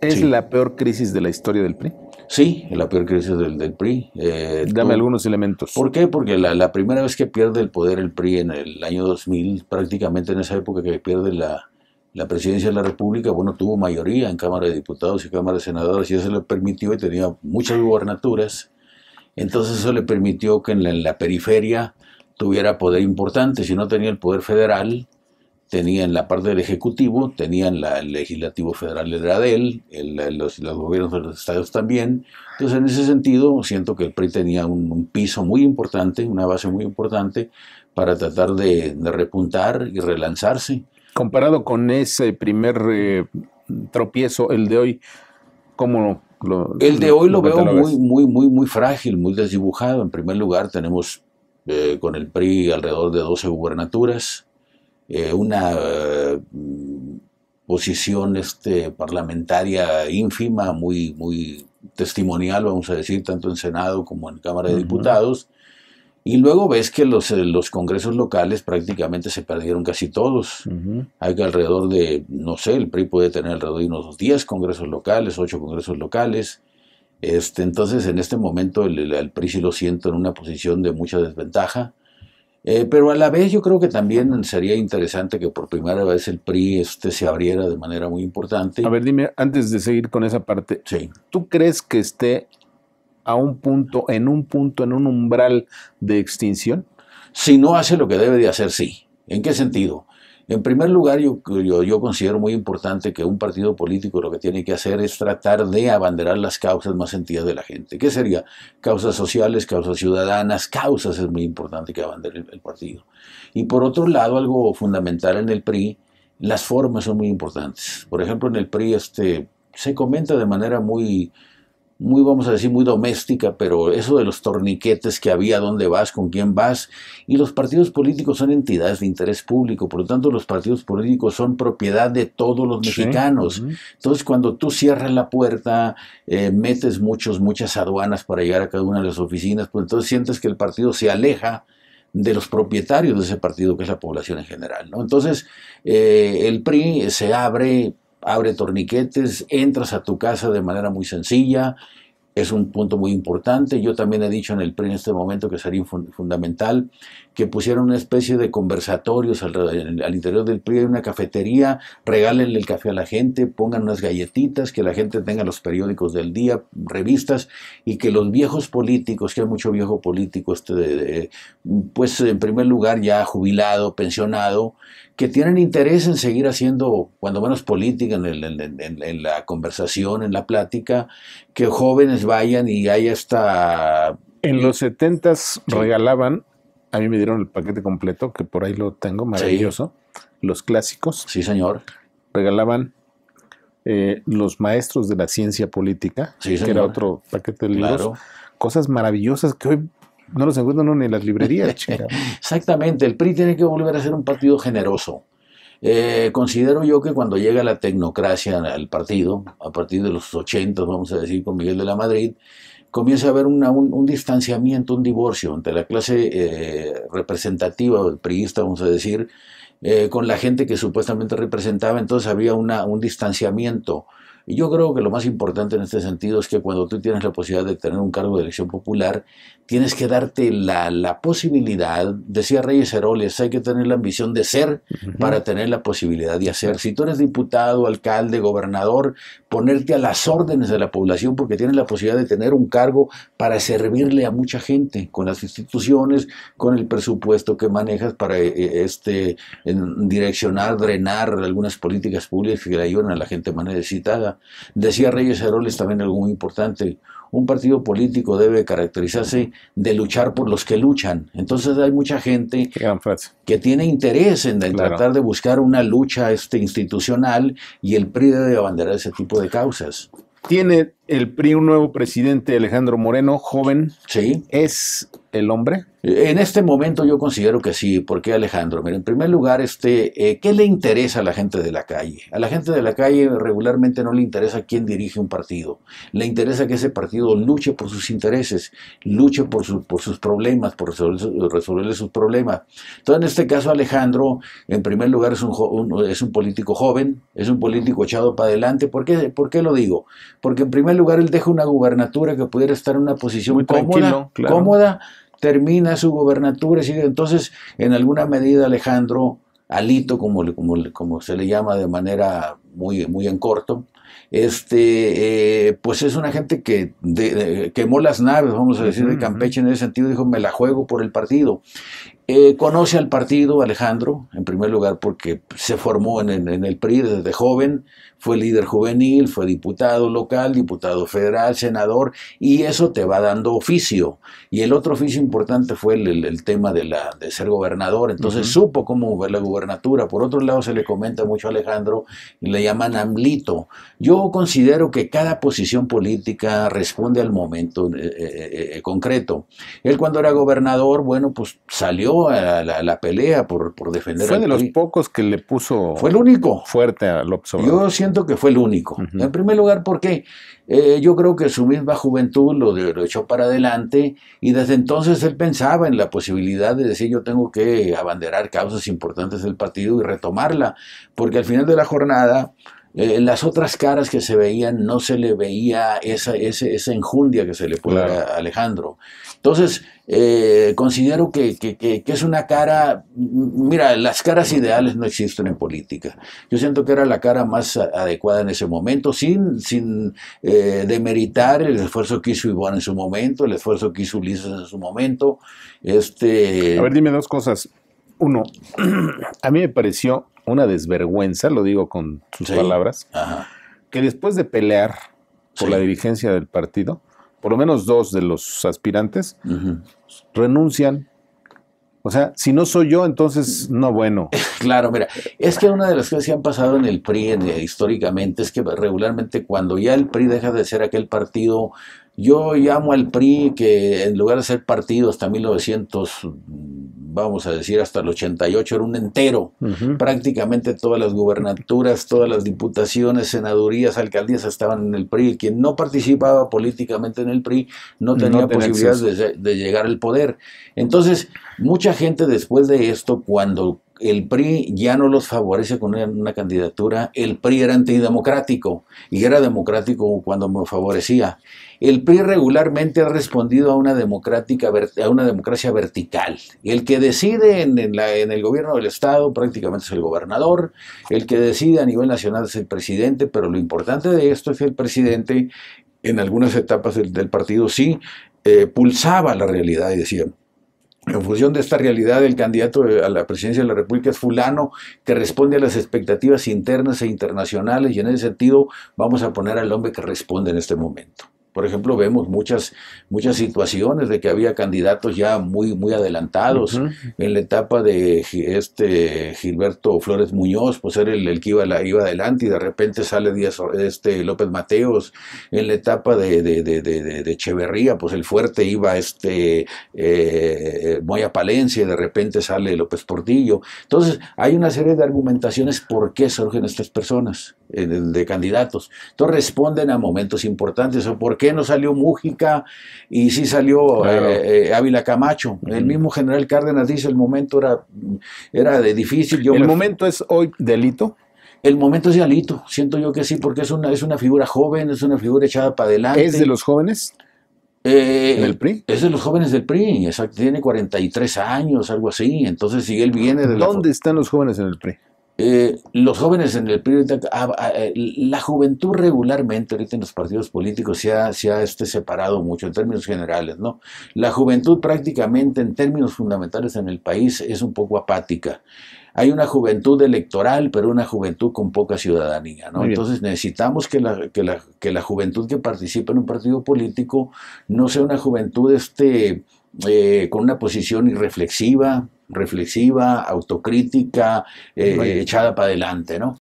¿Es la peor crisis de la historia del PRI? Sí, la peor crisis del, PRI. Eh, Dame algunos elementos. ¿Por qué? Porque la, primera vez que pierde el poder el PRI en el año 2000, prácticamente en esa época que pierde la, presidencia de la República, bueno, tuvo mayoría en Cámara de Diputados y Cámara de Senadores y eso le permitió y tenía muchas gubernaturas. Entonces eso le permitió que en la periferia tuviera poder importante. Si no tenía el poder federal, tenían la parte del Ejecutivo, tenían la, el Legislativo Federal de Adel los, gobiernos de los estados también. Entonces, en ese sentido, siento que el PRI tenía un, piso muy importante, una base muy importante para tratar de, repuntar y relanzarse. Comparado con ese primer eh, tropiezo, el de hoy, ¿cómo lo el de hoy lo, veo muy, muy, muy, muy frágil, muy desdibujado. En primer lugar, tenemos eh, con el PRI alrededor de 12 gubernaturas. Eh, una mm, posición este, parlamentaria ínfima, muy, muy testimonial, vamos a decir, tanto en Senado como en Cámara de Diputados. Y luego ves que los, eh, los congresos locales prácticamente se perdieron casi todos. Hay que alrededor de, no sé, el PRI puede tener alrededor de unos 10 congresos locales, 8 congresos locales. Este, entonces, en este momento, el, PRI sí lo siento en una posición de mucha desventaja. Eh, pero a la vez yo creo que también sería interesante que por primera vez el PRI este, se abriera de manera muy importante. A ver, dime, antes de seguir con esa parte, sí. ¿tú crees que esté a un punto, en un punto, en un umbral de extinción? Si no hace lo que debe de hacer, sí. ¿En qué sentido? En primer lugar, yo, considero muy importante que un partido político lo que tiene que hacer es tratar de abanderar las causas más sentidas de la gente. ¿Qué sería? Causas sociales, causas ciudadanas, causas es muy importante que abandere el, el partido. Y por otro lado, algo fundamental en el PRI, las formas son muy importantes. Por ejemplo, en el PRI este, se comenta de manera muy muy, vamos a decir, muy doméstica, pero eso de los torniquetes que había, dónde vas, con quién vas, y los partidos políticos son entidades de interés público, por lo tanto los partidos políticos son propiedad de todos los mexicanos. Entonces cuando tú cierras la puerta, eh, metes muchos, muchas aduanas para llegar a cada una de las oficinas, pues entonces sientes que el partido se aleja de los propietarios de ese partido, que es la población en general. ¿no? Entonces, eh, el PRI se abre abre torniquetes, entras a tu casa de manera muy sencilla, es un punto muy importante. Yo también he dicho en el PRI en este momento que sería fundamental que pusieron una especie de conversatorios al, interior del PRI, una cafetería, regalen el café a la gente, pongan unas galletitas, que la gente tenga los periódicos del día, revistas, y que los viejos políticos, que hay mucho viejo político, este pues en primer lugar ya jubilado, pensionado, que tienen interés en seguir haciendo, cuando menos política, en, en la conversación, en la plática, que jóvenes vayan y haya esta... En los setentas regalaban a mí me dieron el paquete completo, que por ahí lo tengo, maravilloso. Los clásicos. Sí, señor. Regalaban eh, los maestros de la ciencia política, que era otro paquete de libros. Cosas maravillosas que hoy no los encuentran ni en las librerías. Exactamente, el PRI tiene que volver a ser un partido generoso eh, considero yo que cuando llega la tecnocracia al partido, a partir de los 80, vamos a decir, con Miguel de la Madrid, comienza a haber un, distanciamiento, un divorcio entre la clase eh, representativa el priista, vamos a decir, eh, con la gente que supuestamente representaba. Entonces había una, un distanciamiento y yo creo que lo más importante en este sentido es que cuando tú tienes la posibilidad de tener un cargo de elección popular, tienes que darte la, la posibilidad, decía Reyes Heroles, hay que tener la ambición de ser para tener la posibilidad de hacer. Si tú eres diputado, alcalde, gobernador, ponerte a las órdenes de la población porque tienes la posibilidad de tener un cargo para servirle a mucha gente, con las instituciones, con el presupuesto que manejas para eh, eh, este, direccionar, drenar algunas políticas públicas que le a la gente más necesitada. Decía Reyes Heroles también algo muy importante. Un partido político debe caracterizarse de luchar por los que luchan. Entonces hay mucha gente que tiene interés en, tratar de buscar una lucha este, institucional y el PRI debe abanderar ese tipo de causas. Tiene el PRI, un nuevo presidente, Alejandro Moreno, joven, ¿es el hombre? En este momento yo considero que sí. ¿Por qué Alejandro? en primer lugar, este, eh, ¿qué le interesa a la gente de la calle? A la gente de la calle regularmente no le interesa quién dirige un partido. Le interesa que ese partido luche por sus intereses, luche por, por sus problemas, por resolverle sus problemas. Entonces, en este caso, Alejandro, en primer lugar, es un, es un político joven, es un político echado para adelante. ¿Por qué, ¿Por qué lo digo? Porque en primer lugar, él deja una gubernatura que pudiera estar en una posición cómoda, termina su gubernatura y sigue. Entonces, en alguna medida, Alejandro Alito, como, como, como, se le llama de manera muy, muy en corto, este, eh, pues es una gente que quemó las naves, vamos a decir, de Campeche en ese sentido, dijo, me la juego por el partido. Eh, conoce al partido Alejandro, en primer lugar porque se formó en, el PRI desde joven, fue líder juvenil, fue diputado local, diputado federal, senador, y eso te va dando oficio. Y el otro oficio importante fue el, tema de, la, de ser gobernador, entonces supo cómo ver la gubernatura. Por otro lado, se le comenta mucho a Alejandro y le llaman Amlito. Yo considero que cada posición política responde al momento eh, eh, concreto. Él cuando era gobernador, bueno, pues salió a la, pelea por, defender Fue de los pocos que le puso. Fue el único. Fuerte a López Yo siento que fue el único. En primer lugar, porque eh, yo creo que su misma juventud lo, lo, echó para adelante y desde entonces él pensaba en la posibilidad de decir: Yo tengo que abanderar causas importantes del partido y retomarla, porque al final de la jornada eh, las otras caras que se veían no se le veía esa, esa, esa enjundia que se le puso a Alejandro. Entonces, eh, considero que, que, que, es una cara, mira, las caras ideales no existen en política. Yo siento que era la cara más adecuada en ese momento, sin, sin eh, demeritar el esfuerzo que hizo Iván en su momento, el esfuerzo que hizo Ulises en su momento. Este... A ver, dime dos cosas. Uno, a mí me pareció una desvergüenza, lo digo con sus palabras, que después de pelear por la dirigencia del partido, por lo menos dos de los aspirantes renuncian. O sea, si no soy yo, entonces no bueno. Claro, mira, es que una de las cosas que han pasado en el PRI eh, históricamente es que regularmente cuando ya el PRI deja de ser aquel partido yo llamo al PRI que en lugar de ser partido hasta 1900 vamos a decir, hasta el 88 era un entero. Prácticamente todas las gubernaturas, todas las diputaciones, senadurías, alcaldías estaban en el PRI. Quien no participaba políticamente en el PRI no tenía posibilidades posibilidad de, llegar al poder. Entonces, mucha gente después de esto, cuando el PRI ya no los favorece con una candidatura. El PRI era antidemocrático y era democrático cuando me favorecía. El PRI regularmente ha respondido a una, democrática, a una democracia vertical. El que decide en, el gobierno del Estado prácticamente es el gobernador. El que decide a nivel nacional es el presidente. Pero lo importante de esto es que el presidente en algunas etapas del, partido sí eh, pulsaba la realidad y decía, en función de esta realidad, el candidato a la presidencia de la República es fulano, que responde a las expectativas internas e internacionales, y en ese sentido vamos a poner al hombre que responde en este momento. Por ejemplo, vemos muchas, muchas situaciones de que había candidatos ya muy, muy adelantados. En la etapa de este Gilberto Flores Muñoz, pues era el, que iba, la, iba adelante y de repente sale este López Mateos. En la etapa de, de Echeverría, pues el fuerte iba este eh, Moya Palencia y de repente sale López Portillo. Entonces, hay una serie de argumentaciones por qué surgen estas personas de candidatos. Entonces responden a momentos importantes. ¿O por qué no salió Mújica y sí salió eh, eh, Ávila Camacho? El mismo general Cárdenas dice, el momento era, era de difícil. ¿El momento es hoy delito? El momento es de delito, siento yo que sí, porque es una, es una figura joven, es una figura echada para adelante. ¿Es de los jóvenes? Eh, ¿Del PRI? Es de los jóvenes del PRI, exacto, tiene 43 años, algo así. Entonces, si él viene de... ¿Dónde están los jóvenes en el PRI? Eh, los jóvenes en el periodo, ah, ah, eh, la juventud regularmente ahorita en los partidos políticos se ha, se ha este, separado mucho en términos generales, ¿no? La juventud prácticamente en términos fundamentales en el país es un poco apática. Hay una juventud electoral, pero una juventud con poca ciudadanía, ¿no? Entonces necesitamos que la, que la, que la juventud que participe en un partido político no sea una juventud este, eh, con una posición irreflexiva, reflexiva, autocrítica, eh, echada para adelante, ¿no?